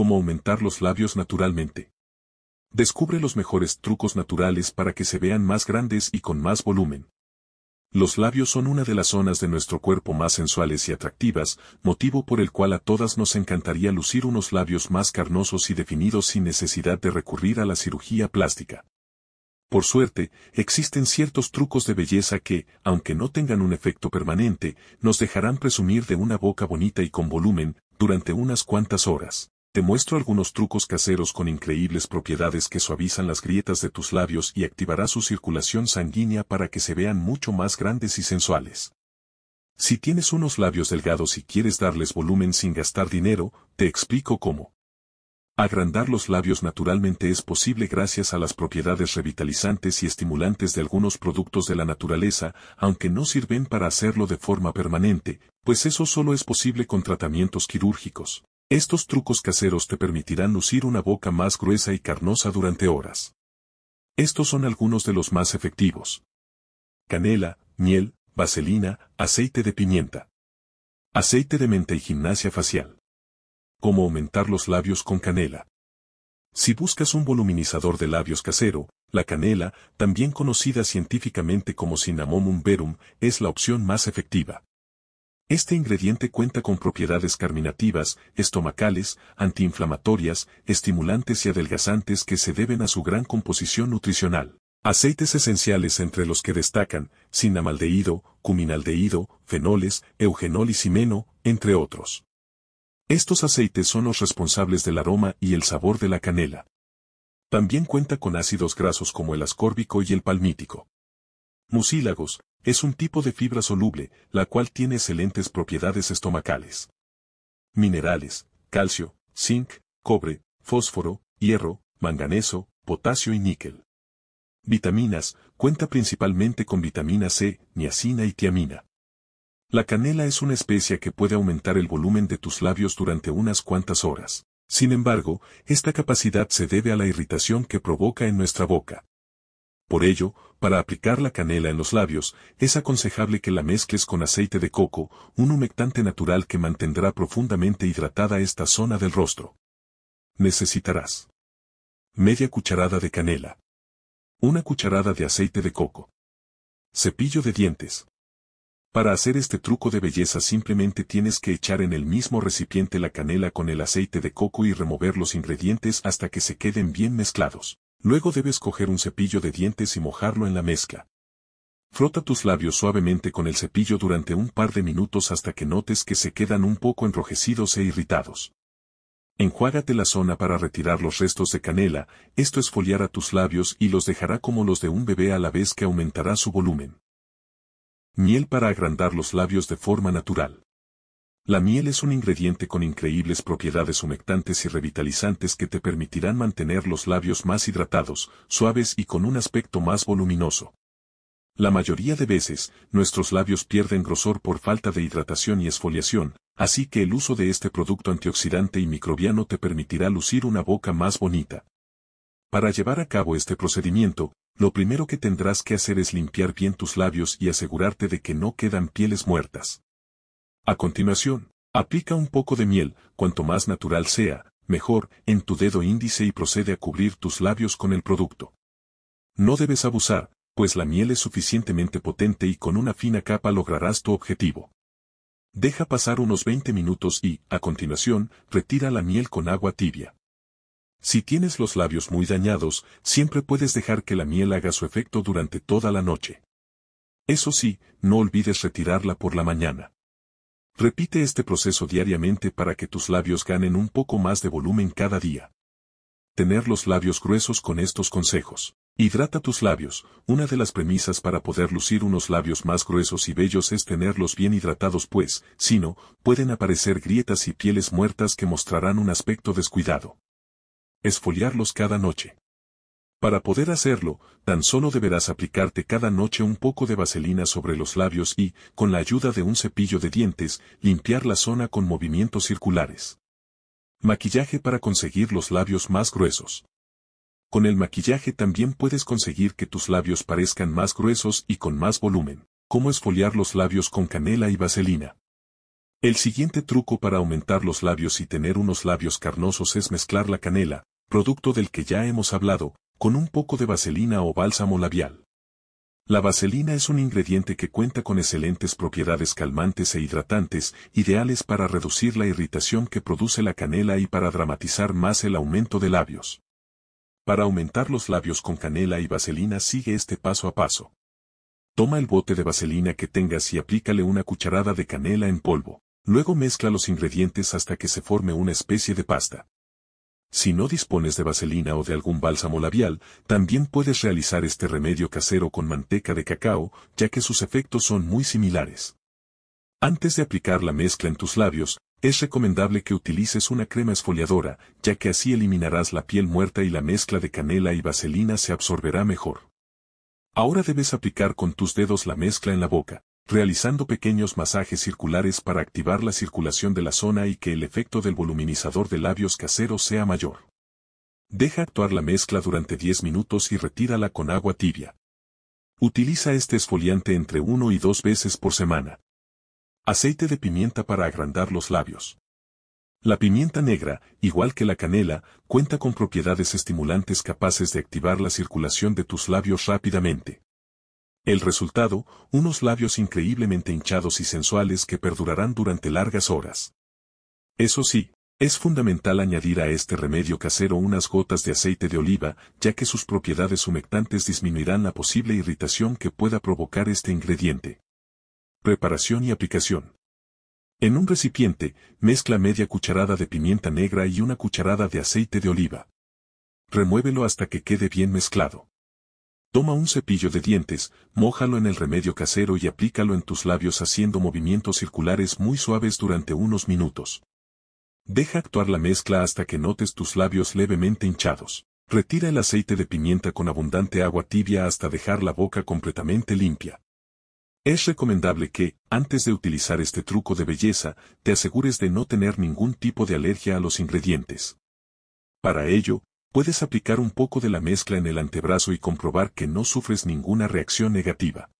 cómo aumentar los labios naturalmente. Descubre los mejores trucos naturales para que se vean más grandes y con más volumen. Los labios son una de las zonas de nuestro cuerpo más sensuales y atractivas, motivo por el cual a todas nos encantaría lucir unos labios más carnosos y definidos sin necesidad de recurrir a la cirugía plástica. Por suerte, existen ciertos trucos de belleza que, aunque no tengan un efecto permanente, nos dejarán presumir de una boca bonita y con volumen, durante unas cuantas horas. Te muestro algunos trucos caseros con increíbles propiedades que suavizan las grietas de tus labios y activará su circulación sanguínea para que se vean mucho más grandes y sensuales. Si tienes unos labios delgados y quieres darles volumen sin gastar dinero, te explico cómo. Agrandar los labios naturalmente es posible gracias a las propiedades revitalizantes y estimulantes de algunos productos de la naturaleza, aunque no sirven para hacerlo de forma permanente, pues eso solo es posible con tratamientos quirúrgicos. Estos trucos caseros te permitirán lucir una boca más gruesa y carnosa durante horas. Estos son algunos de los más efectivos. Canela, miel, vaselina, aceite de pimienta. Aceite de menta y gimnasia facial. Cómo aumentar los labios con canela. Si buscas un voluminizador de labios casero, la canela, también conocida científicamente como Cinnamomum verum, es la opción más efectiva. Este ingrediente cuenta con propiedades carminativas, estomacales, antiinflamatorias, estimulantes y adelgazantes que se deben a su gran composición nutricional. Aceites esenciales entre los que destacan, cinamaldehído, cuminaldehído, fenoles, eugenol y cimeno, entre otros. Estos aceites son los responsables del aroma y el sabor de la canela. También cuenta con ácidos grasos como el ascórbico y el palmítico. Mucílagos, es un tipo de fibra soluble, la cual tiene excelentes propiedades estomacales. Minerales, calcio, zinc, cobre, fósforo, hierro, manganeso, potasio y níquel. Vitaminas, cuenta principalmente con vitamina C, niacina y tiamina. La canela es una especia que puede aumentar el volumen de tus labios durante unas cuantas horas. Sin embargo, esta capacidad se debe a la irritación que provoca en nuestra boca. Por ello, para aplicar la canela en los labios, es aconsejable que la mezcles con aceite de coco, un humectante natural que mantendrá profundamente hidratada esta zona del rostro. Necesitarás media cucharada de canela, una cucharada de aceite de coco, cepillo de dientes. Para hacer este truco de belleza simplemente tienes que echar en el mismo recipiente la canela con el aceite de coco y remover los ingredientes hasta que se queden bien mezclados. Luego debes coger un cepillo de dientes y mojarlo en la mezcla. Frota tus labios suavemente con el cepillo durante un par de minutos hasta que notes que se quedan un poco enrojecidos e irritados. Enjuágate la zona para retirar los restos de canela, esto a tus labios y los dejará como los de un bebé a la vez que aumentará su volumen. Miel para agrandar los labios de forma natural. La miel es un ingrediente con increíbles propiedades humectantes y revitalizantes que te permitirán mantener los labios más hidratados, suaves y con un aspecto más voluminoso. La mayoría de veces, nuestros labios pierden grosor por falta de hidratación y esfoliación, así que el uso de este producto antioxidante y microbiano te permitirá lucir una boca más bonita. Para llevar a cabo este procedimiento, lo primero que tendrás que hacer es limpiar bien tus labios y asegurarte de que no quedan pieles muertas. A continuación, aplica un poco de miel, cuanto más natural sea, mejor, en tu dedo índice y procede a cubrir tus labios con el producto. No debes abusar, pues la miel es suficientemente potente y con una fina capa lograrás tu objetivo. Deja pasar unos 20 minutos y, a continuación, retira la miel con agua tibia. Si tienes los labios muy dañados, siempre puedes dejar que la miel haga su efecto durante toda la noche. Eso sí, no olvides retirarla por la mañana. Repite este proceso diariamente para que tus labios ganen un poco más de volumen cada día. Tener los labios gruesos con estos consejos. Hidrata tus labios. Una de las premisas para poder lucir unos labios más gruesos y bellos es tenerlos bien hidratados pues, si no, pueden aparecer grietas y pieles muertas que mostrarán un aspecto descuidado. Esfoliarlos cada noche. Para poder hacerlo, tan solo deberás aplicarte cada noche un poco de vaselina sobre los labios y, con la ayuda de un cepillo de dientes, limpiar la zona con movimientos circulares. Maquillaje para conseguir los labios más gruesos. Con el maquillaje también puedes conseguir que tus labios parezcan más gruesos y con más volumen. Cómo esfoliar los labios con canela y vaselina. El siguiente truco para aumentar los labios y tener unos labios carnosos es mezclar la canela, producto del que ya hemos hablado, con un poco de vaselina o bálsamo labial. La vaselina es un ingrediente que cuenta con excelentes propiedades calmantes e hidratantes, ideales para reducir la irritación que produce la canela y para dramatizar más el aumento de labios. Para aumentar los labios con canela y vaselina sigue este paso a paso. Toma el bote de vaselina que tengas y aplícale una cucharada de canela en polvo. Luego mezcla los ingredientes hasta que se forme una especie de pasta. Si no dispones de vaselina o de algún bálsamo labial, también puedes realizar este remedio casero con manteca de cacao, ya que sus efectos son muy similares. Antes de aplicar la mezcla en tus labios, es recomendable que utilices una crema esfoliadora, ya que así eliminarás la piel muerta y la mezcla de canela y vaselina se absorberá mejor. Ahora debes aplicar con tus dedos la mezcla en la boca realizando pequeños masajes circulares para activar la circulación de la zona y que el efecto del voluminizador de labios casero sea mayor. Deja actuar la mezcla durante 10 minutos y retírala con agua tibia. Utiliza este esfoliante entre 1 y 2 veces por semana. Aceite de pimienta para agrandar los labios. La pimienta negra, igual que la canela, cuenta con propiedades estimulantes capaces de activar la circulación de tus labios rápidamente. El resultado, unos labios increíblemente hinchados y sensuales que perdurarán durante largas horas. Eso sí, es fundamental añadir a este remedio casero unas gotas de aceite de oliva, ya que sus propiedades humectantes disminuirán la posible irritación que pueda provocar este ingrediente. Preparación y aplicación. En un recipiente, mezcla media cucharada de pimienta negra y una cucharada de aceite de oliva. Remuévelo hasta que quede bien mezclado. Toma un cepillo de dientes, mójalo en el remedio casero y aplícalo en tus labios haciendo movimientos circulares muy suaves durante unos minutos. Deja actuar la mezcla hasta que notes tus labios levemente hinchados. Retira el aceite de pimienta con abundante agua tibia hasta dejar la boca completamente limpia. Es recomendable que, antes de utilizar este truco de belleza, te asegures de no tener ningún tipo de alergia a los ingredientes. Para ello, puedes aplicar un poco de la mezcla en el antebrazo y comprobar que no sufres ninguna reacción negativa.